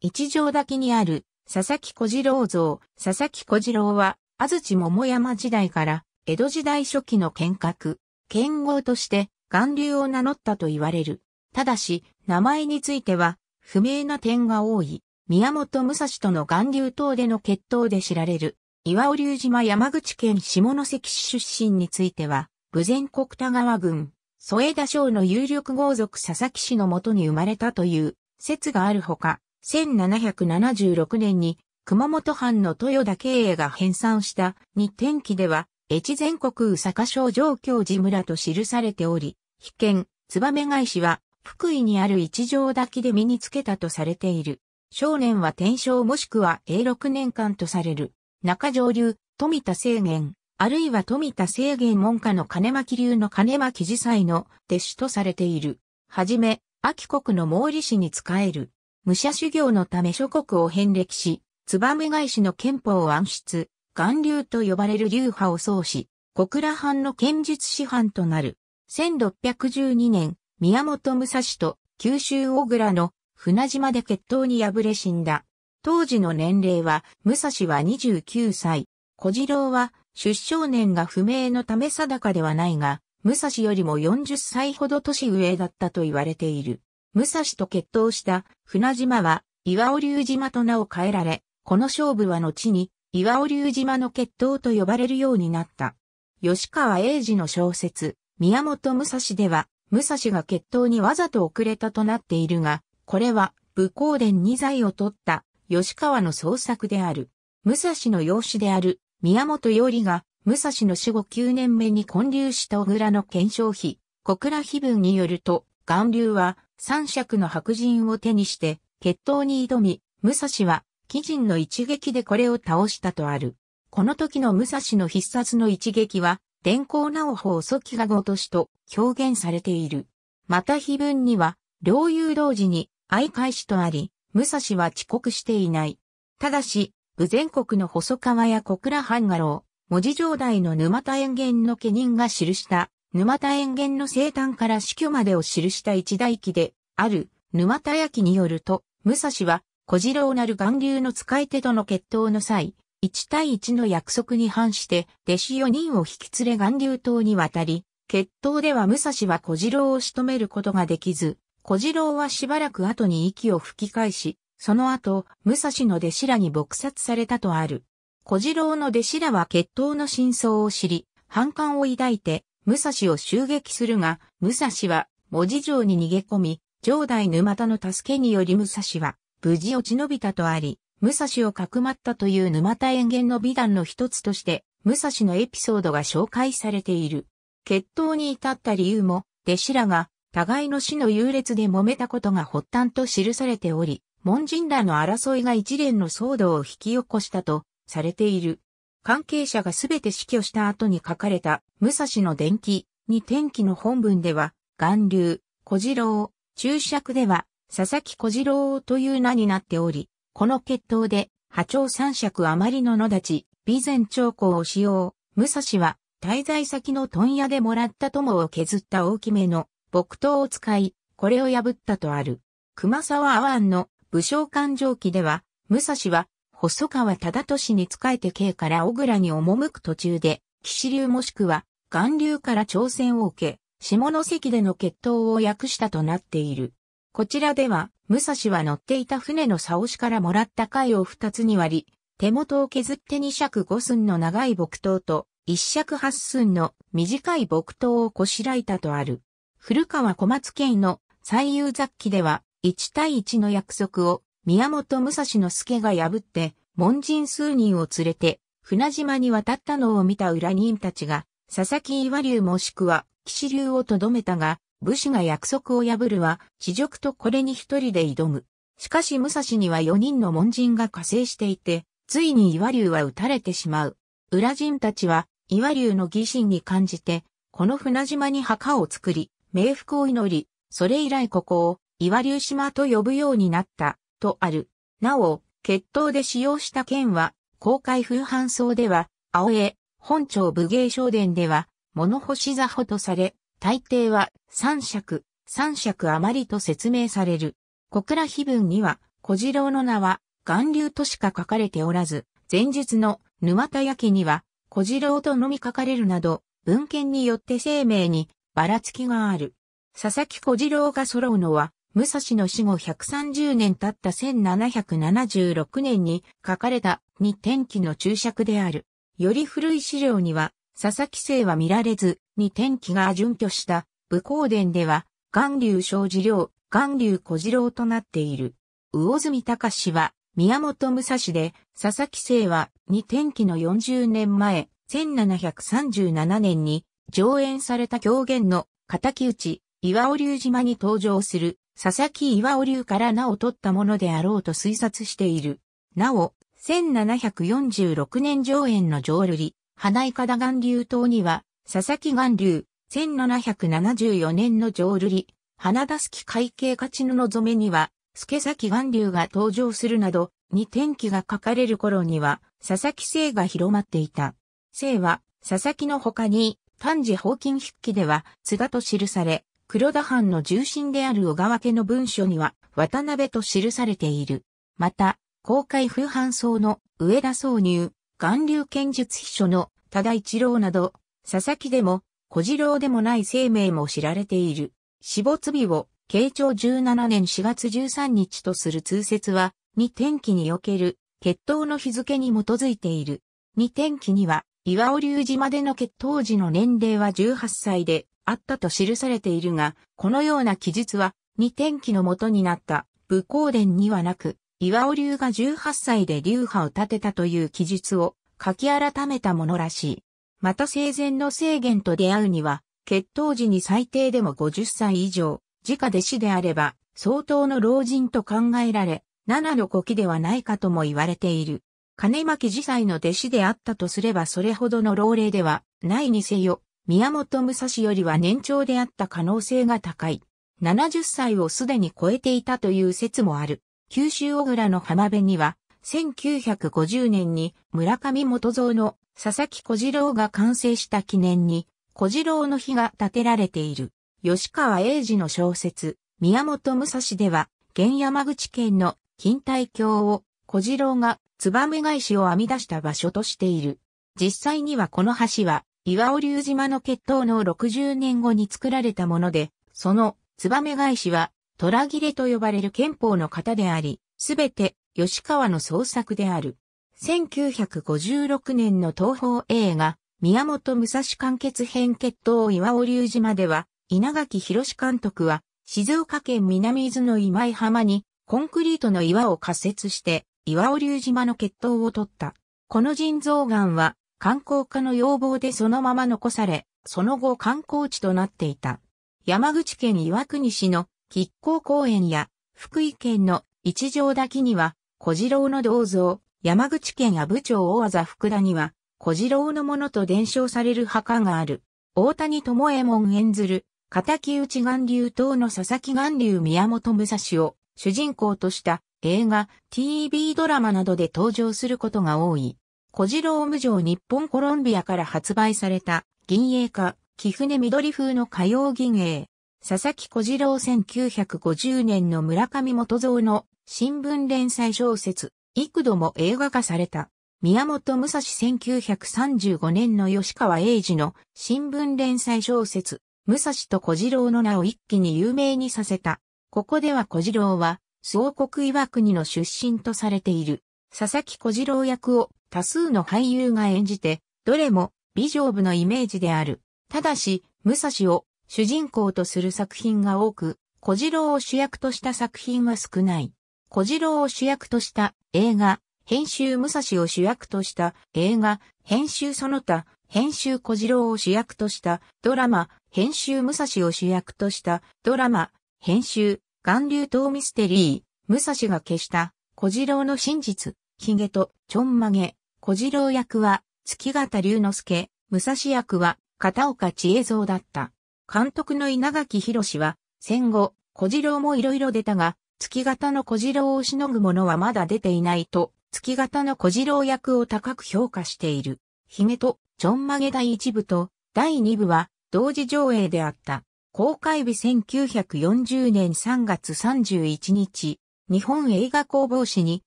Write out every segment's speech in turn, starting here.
一条滝にある佐々木小次郎像、佐々木小次郎は、安土桃山時代から江戸時代初期の剣閣、剣豪として岩流を名乗ったと言われる。ただし、名前については不明な点が多い。宮本武蔵との岩流等での決闘で知られる。岩尾龍島山口県下関市出身については、武前国田川郡、添田省の有力豪族佐々木氏のもとに生まれたという説があるほか、1776年に熊本藩の豊田経営が編纂した日天記では、越前国宇坂省上京寺村と記されており、被験、燕返しは、福井にある一条滝で身につけたとされている。少年は天正もしくは永六年間とされる。中上流、富田制限、あるいは富田制限門下の金巻流の金巻寺祭の弟子とされている。はじめ、秋国の毛利氏に仕える。武者修行のため諸国を遍歴し、燕返しの憲法を暗出、岩流と呼ばれる流派を創始、小倉藩の剣術師範となる。1612年、宮本武蔵と九州小倉の船島で決闘に敗れ死んだ。当時の年齢は、武蔵は29歳。小次郎は出生年が不明のため定かではないが、武蔵よりも40歳ほど年上だったと言われている。武蔵と決闘した船島は岩尾竜島と名を変えられ、この勝負は後に岩尾竜島の決闘と呼ばれるようになった。吉川英治の小説、宮本武蔵では、武蔵が決闘にわざと遅れたとなっているが、これは武功伝2罪を取った吉川の創作である。武蔵の養子である宮本よりが、武蔵の死後9年目に建立した小倉の検証費、小倉碑文によると、岩流は三尺の白人を手にして、決闘に挑み、武蔵は、鬼人の一撃でこれを倒したとある。この時の武蔵の必殺の一撃は、電光直法祖気がごとしと表現されている。また碑文には、両友同時に相返しとあり、武蔵は遅刻していない。ただし、武全国の細川や小倉半画郎、文字上代の沼田園元の家人が記した沼田園源の生誕から死去までを記した一大記で、ある沼田焼によると、武蔵は小次郎なる岩流の使い手との決闘の際、一対一の約束に反して、弟子四人を引き連れ岩流島に渡り、決闘では武蔵は小次郎を仕留めることができず、小次郎はしばらく後に息を吹き返し、その後、武蔵の弟子らに撲殺されたとある。小次郎の弟子らは決闘の真相を知り、反感を抱いて、武蔵を襲撃するが、武蔵は文字城に逃げ込み、城代沼田の助けにより武蔵は無事落ち延びたとあり、武蔵をかくまったという沼田園元の美談の一つとして、武蔵のエピソードが紹介されている。決闘に至った理由も、弟子らが、互いの死の優劣で揉めたことが発端と記されており、門人らの争いが一連の騒動を引き起こしたと、されている。関係者がすべて死去した後に書かれた、武蔵の伝記、に天気の本文では、岩流、小次郎、注釈では、佐々木小次郎という名になっており、この決闘で、波長三尺余りの野立ち、備前長江を使用、武蔵は、滞在先の問屋でもらった友を削った大きめの木刀を使い、これを破ったとある。熊沢阿安の武将勘定記では、武蔵は細川忠俊に仕えて京から小倉に赴く途中で、岸流もしくは、岩流から挑戦を受け、下関での決闘を訳したとなっている。こちらでは、武蔵は乗っていた船の竿押からもらった貝を二つに割り、手元を削って二尺五寸の長い木刀と、一尺八寸の短い木刀をこしらえたとある。古川小松県の最優雑記では、一対一の約束を宮本武蔵之助が破って、門人数人を連れて、船島に渡ったのを見た裏人たちが、佐々木岩流もしくは、騎士流をとどめたが、武士が約束を破るは、地辱とこれに一人で挑む。しかし武蔵には四人の門人が加勢していて、ついに岩流は撃たれてしまう。裏人たちは、岩流の疑心に感じて、この船島に墓を作り、冥福を祈り、それ以来ここを、岩流島と呼ぶようになった。とある。なお、決闘で使用した剣は、公開風搬送では、青江、本庁武芸商伝では、物干し座歩とされ、大抵は三尺、三尺余りと説明される。小倉碑文には、小次郎の名は、岩流としか書かれておらず、前日の沼田焼には、小次郎とのみ書かれるなど、文献によって生命にばらつきがある。佐々木小次郎が揃うのは、武蔵の死後130年経った1776年に書かれた二天気の注釈である。より古い資料には、佐々木生は見られず、二天気が準拠した武功伝では、岩流小次郎、岩流小次郎となっている。魚住隆は、宮本武蔵で、佐々木生は、二天気の40年前、1737年に、上演された狂言の、敵討ち、岩尾龍島に登場する、佐々木岩尾流から名を取ったものであろうと推察している。なお、1746年上演の浄瑠璃、花井田岩流島には、佐々木岩流、1774年の浄瑠璃、花田月会計勝ちの望めには、助崎岩流が登場するなど、に天気が書かれる頃には、佐々木姓が広まっていた。姓は、佐々木の他に、丹治宝金筆記では、津賀と記され、黒田藩の重臣である小川家の文書には、渡辺と記されている。また、公開風藩僧の上田挿入、岩流剣術秘書の多田一郎など、佐々木でも小次郎でもない生命も知られている。死没日を慶長17年4月13日とする通説は、二天気における決闘の日付に基づいている。二天気には、岩尾隆島での決闘時の年齢は18歳であったと記されているが、このような記述は、二天気のもとになった武功伝にはなく、岩尾流が18歳で流派を立てたという記述を書き改めたものらしい。また生前の制限と出会うには、決闘時に最低でも50歳以上、自家弟子であれば、相当の老人と考えられ、七の古希ではないかとも言われている。金巻自祭の弟子であったとすればそれほどの老齢ではないにせよ、宮本武蔵よりは年長であった可能性が高い。70歳をすでに超えていたという説もある。九州小倉の浜辺には、1950年に村上元蔵の佐々木小次郎が完成した記念に、小次郎の碑が建てられている。吉川英治の小説、宮本武蔵では、現山口県の錦帯橋を小次郎がツバメ返しを編み出した場所としている。実際にはこの橋は、岩尾竜島の決闘の60年後に作られたもので、その、ツバメ返しは、虎切れと呼ばれる憲法の型であり、すべて、吉川の創作である。1956年の東宝映画、宮本武蔵完結編決闘岩尾竜島では、稲垣博監督は、静岡県南伊豆の今井浜に、コンクリートの岩を仮設して、岩尾龍島の血統を取った。この腎臓岩は観光家の要望でそのまま残され、その後観光地となっていた。山口県岩国市の吉光公園や福井県の一条滝には小次郎の銅像、山口県阿武町大技福田には小次郎のものと伝承される墓がある。大谷智江衛門演ずる、仇討ち岩流等の佐々木岩流宮本武蔵を主人公とした映画、TV ドラマなどで登場することが多い。小次郎無常日本コロンビアから発売された銀影化、木船緑風の歌謡銀影。佐々木小次郎1950年の村上元蔵の新聞連載小説、幾度も映画化された。宮本武蔵1935年の吉川英治の新聞連載小説、武蔵と小次郎の名を一気に有名にさせたここでは小次郎は、総国岩国の出身とされている、佐々木小次郎役を多数の俳優が演じて、どれも美女部のイメージである。ただし、武蔵を主人公とする作品が多く、小次郎を主役とした作品は少ない。小次郎を主役とした映画、編集武蔵を主役とした映画、編集その他、編集小次郎を主役としたドラマ、編集武蔵を主役としたドラマ、編集巌流島ミステリー、武蔵が消した、小次郎の真実、ヒゲと、ちょんまげ、小次郎役は、月形龍之介、武蔵役は、片岡千恵蔵だった。監督の稲垣博は、戦後、小次郎もいろいろ出たが、月形の小次郎をしのぐものはまだ出ていないと、月形の小次郎役を高く評価している。ヒゲと、ちょんまげ第一部と、第二部は、同時上映であった。公開日1940年3月31日、日本映画工房誌に、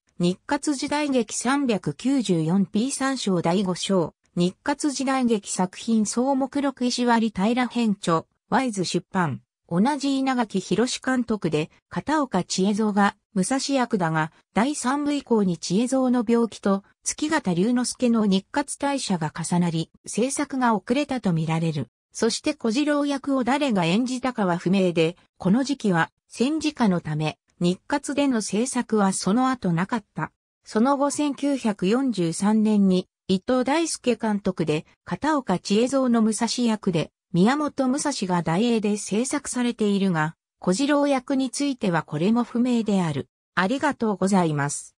日活時代劇 394P3 章第5章、日活時代劇作品総目録石割平編著、ワイズ出版。同じ稲垣博監督で、片岡千恵蔵が武蔵役だが、第3部以降に千恵蔵の病気と月形龍之介の日活大社が重なり、制作が遅れたとみられる。そして小次郎役を誰が演じたかは不明で、この時期は戦時下のため、日活での制作はその後なかった。その後1943年に伊藤大輔監督で片岡千恵蔵の武蔵役で宮本武蔵が大英で制作されているが、小次郎役についてはこれも不明である。ありがとうございます。